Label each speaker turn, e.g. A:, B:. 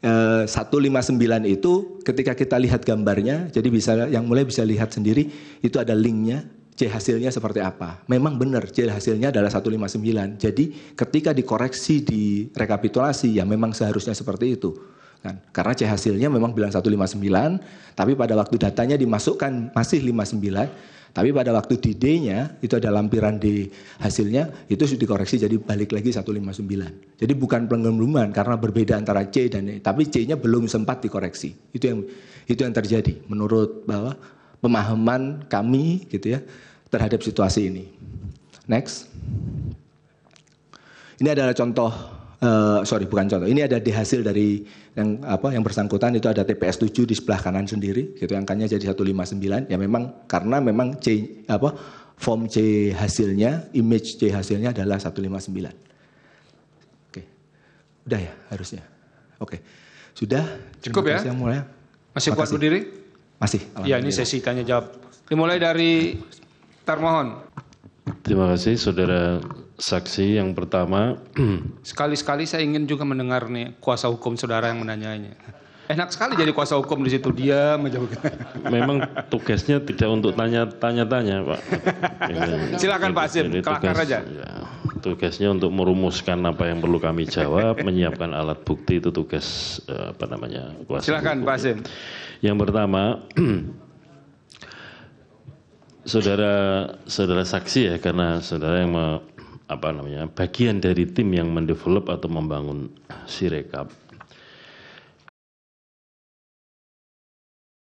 A: eh, 159 itu ketika kita lihat gambarnya, jadi bisa yang mulai bisa lihat sendiri itu ada linknya C hasilnya seperti apa. Memang benar C hasilnya adalah 159. Jadi ketika dikoreksi di rekapitulasi ya memang seharusnya seperti itu. Kan? Karena C hasilnya memang bilang 159, tapi pada waktu datanya dimasukkan masih 59. Tapi pada waktu di D-nya itu ada lampiran di hasilnya itu sudah dikoreksi jadi balik lagi 159. Jadi bukan penggembuman karena berbeda antara C dan E, tapi C-nya belum sempat dikoreksi. Itu yang itu yang terjadi menurut bahwa pemahaman kami gitu ya terhadap situasi ini. Next. Ini adalah contoh Eh, sorry bukan contoh. Ini ada di hasil dari yang apa yang bersangkutan itu ada TPS 7 di sebelah kanan sendiri, gitu angkanya jadi 159. Ya memang karena memang C apa form C hasilnya, image C hasilnya adalah 159. Oke. Udah ya harusnya. Oke. Sudah. Cukup ya. Yang mulai. Masih kuat berdiri?
B: Masih. Ya ini sesi
A: tanya jawab. Dimulai dari Tarmohon.
B: Terima kasih saudara saksi yang pertama.
A: Sekali-sekali saya ingin juga mendengar nih kuasa hukum
B: saudara yang menanyainya. Enak sekali jadi kuasa hukum di situ dia menjawab. Memang tugasnya tidak untuk tanya-tanya, tanya Pak. Ini, Silakan Pak Sim, kelakar aja. Ya, tugasnya untuk merumuskan apa yang perlu kami jawab, menyiapkan alat bukti itu tugas eh, apa namanya kuasa Silakan hukum. Pak Sim. Yang pertama, saudara saudara saksi ya karena saudara yang mau apa namanya bagian dari tim yang mendevelop atau membangun sirekap